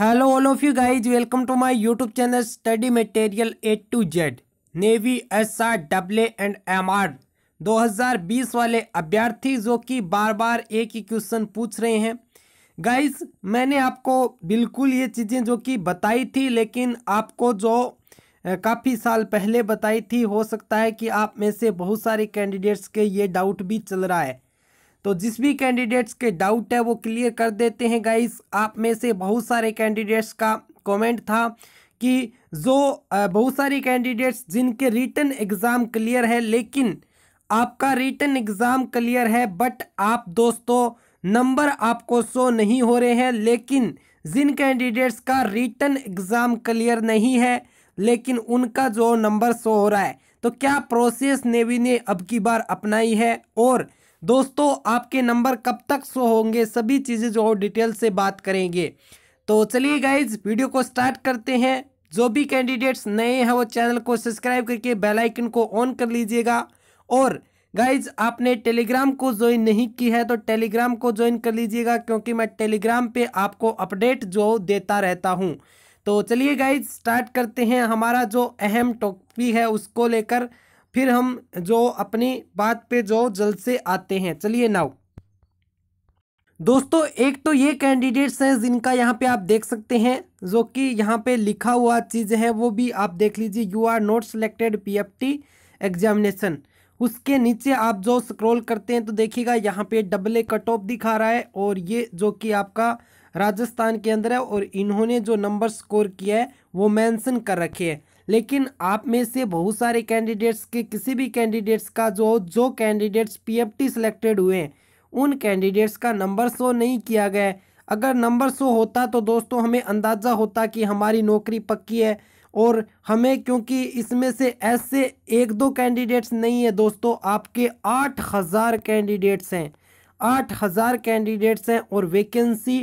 hello all of you guys welcome to my YouTube channel study material A to Z navy S R W and M R दो वाले अभ्यर्थी जो कि बार बार एक ही question पूछ रहे हैं गाइज मैंने आपको बिल्कुल ये चीज़ें जो कि बताई थी लेकिन आपको जो काफ़ी साल पहले बताई थी हो सकता है कि आप में से बहुत सारे कैंडिडेट्स के ये डाउट भी चल रहा है तो जिस भी कैंडिडेट्स के डाउट है वो क्लियर कर देते हैं गाइस आप में से बहुत सारे कैंडिडेट्स का कमेंट था कि जो बहुत सारे कैंडिडेट्स जिनके रिटर्न एग्ज़ाम क्लियर है लेकिन आपका रिटर्न एग्ज़ाम क्लियर है बट आप दोस्तों नंबर आपको शो नहीं हो रहे हैं लेकिन जिन कैंडिडेट्स का रिटर्न एग्ज़ाम क्लियर नहीं है लेकिन उनका जो नंबर शो हो रहा है तो क्या प्रोसेस नेवी ने अब की बार अपनाई है और दोस्तों आपके नंबर कब तक शो होंगे सभी चीज़ें जो डिटेल से बात करेंगे तो चलिए गाइज वीडियो को स्टार्ट करते हैं जो भी कैंडिडेट्स नए हैं वो चैनल को सब्सक्राइब करके बेल आइकन को ऑन कर लीजिएगा और गाइज आपने टेलीग्राम को ज्वाइन नहीं की है तो टेलीग्राम को ज्वाइन कर लीजिएगा क्योंकि मैं टेलीग्राम पे आपको अपडेट जो देता रहता हूँ तो चलिए गाइज स्टार्ट करते हैं हमारा जो अहम टॉपिक है उसको लेकर फिर हम जो अपनी बात पे जो जल्द से आते हैं चलिए नाउ दोस्तों एक तो ये कैंडिडेट्स हैं जिनका यहाँ पे आप देख सकते हैं जो कि यहाँ पे लिखा हुआ चीज़ है वो भी आप देख लीजिए you are not selected PFT examination उसके नीचे आप जो स्क्रॉल करते हैं तो देखिएगा यहाँ पे डबल ए कट ऑफ दिखा रहा है और ये जो कि आपका राजस्थान के अंदर है और इन्होंने जो नंबर स्कोर किया है वो मैंसन कर रखे हैं लेकिन आप में से बहुत सारे कैंडिडेट्स के किसी भी कैंडिडेट्स का जो जो कैंडिडेट्स पीएफटी सिलेक्टेड हुए हैं उन कैंडिडेट्स का नंबर शो नहीं किया गया है अगर नंबर शो होता तो दोस्तों हमें अंदाज़ा होता कि हमारी नौकरी पक्की है और हमें क्योंकि इसमें से ऐसे एक दो कैंडिडेट्स नहीं है दोस्तों आपके आठ हज़ार कैंडिडेट्स हैं आठ हज़ार कैंडिडेट्स हैं और वेकेंसी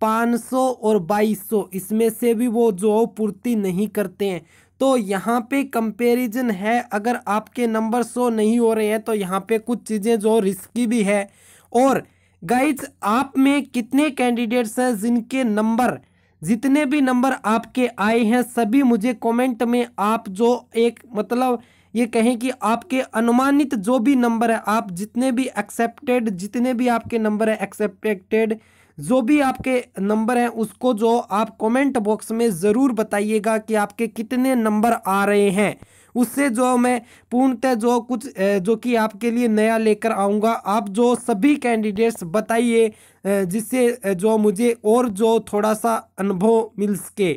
पाँच सौ और बाईस सौ इसमें से भी वो जॉब पूर्ति नहीं करते हैं तो यहाँ पे कंपैरिजन है अगर आपके नंबर शो नहीं हो रहे हैं तो यहाँ पे कुछ चीज़ें जो रिस्की भी है और गाइज आप में कितने कैंडिडेट्स हैं जिनके नंबर जितने भी नंबर आपके आए हैं सभी मुझे कमेंट में आप जो एक मतलब ये कहें कि आपके अनुमानित जो भी नंबर है आप जितने भी एक्सेप्टेड जितने भी आपके नंबर है एक्सेप्टेड जो भी आपके नंबर हैं उसको जो आप कमेंट बॉक्स में ज़रूर बताइएगा कि आपके कितने नंबर आ रहे हैं उससे जो मैं पूर्णतः जो कुछ जो कि आपके लिए नया लेकर आऊँगा आप जो सभी कैंडिडेट्स बताइए जिससे जो मुझे और जो थोड़ा सा अनुभव मिल सके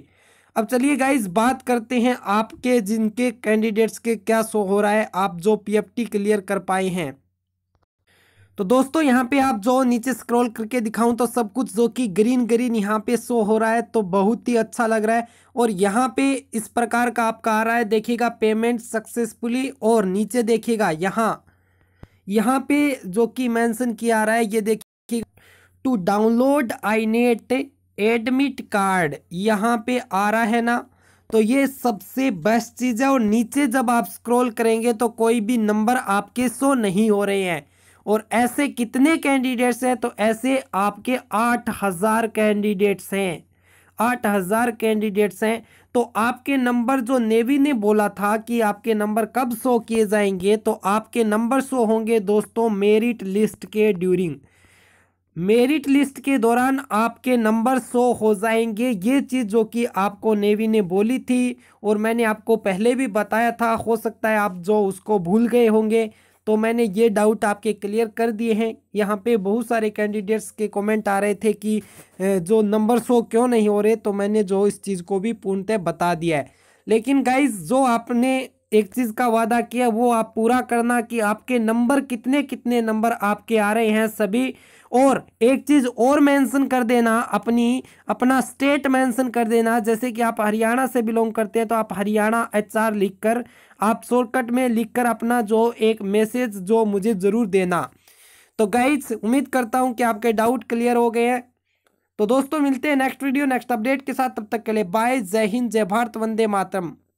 अब चलिए गाइज बात करते हैं आपके जिनके कैंडिडेट्स के क्या शो हो रहा है आप जो पीएफटी क्लियर कर पाए हैं तो दोस्तों यहाँ पे आप जो नीचे स्क्रॉल करके दिखाऊं तो सब कुछ जो कि ग्रीन ग्रीन यहाँ पे शो हो रहा है तो बहुत ही अच्छा लग रहा है और यहाँ पे इस प्रकार का आपका आ रहा है देखिएगा पेमेंट सक्सेसफुली और नीचे देखिएगा यहाँ यहाँ पे जो कि मेंशन किया आ रहा है ये देखिए to download I NET admit card यहाँ पे आ रहा है ना तो ये सबसे बेस्ट चीज़ है और नीचे जब आप स्क्रॉल करेंगे तो कोई भी नंबर आपके शो नहीं हो रहे हैं और ऐसे कितने कैंडिडेट्स हैं तो ऐसे आपके आठ हज़ार कैंडिडेट्स हैं आठ हज़ार कैंडिडेट्स हैं तो आपके नंबर जो नेवी ने बोला था कि आपके नंबर कब शो किए जाएंगे तो आपके नंबर शो होंगे दोस्तों मेरिट लिस्ट के ड्यूरिंग मेरिट लिस्ट के दौरान आपके नंबर शो हो जाएंगे ये चीज़ जो कि आपको नेवी ने बोली थी और मैंने आपको पहले भी बताया था हो सकता है आप जो उसको भूल गए होंगे तो मैंने ये डाउट आपके क्लियर कर दिए हैं यहाँ पे बहुत सारे कैंडिडेट्स के कमेंट आ रहे थे कि जो नंबर शो क्यों नहीं हो रहे तो मैंने जो इस चीज़ को भी पूर्णतः बता दिया है लेकिन गाइज जो आपने एक चीज़ का वादा किया वो आप पूरा करना कि आपके नंबर कितने कितने नंबर आपके आ रहे हैं सभी और एक चीज़ और मेंशन कर देना अपनी अपना स्टेट मेंशन कर देना जैसे कि आप हरियाणा से बिलोंग करते हैं तो आप हरियाणा एच आर लिख कर आप शॉर्टकट में लिख कर अपना जो एक मैसेज जो मुझे ज़रूर देना तो गाइड्स उम्मीद करता हूँ कि आपके डाउट क्लियर हो गए हैं तो दोस्तों मिलते हैं नेक्स्ट वीडियो नेक्स्ट अपडेट के साथ तब तक के लिए बाय जय हिंद जय भारत वंदे मातरम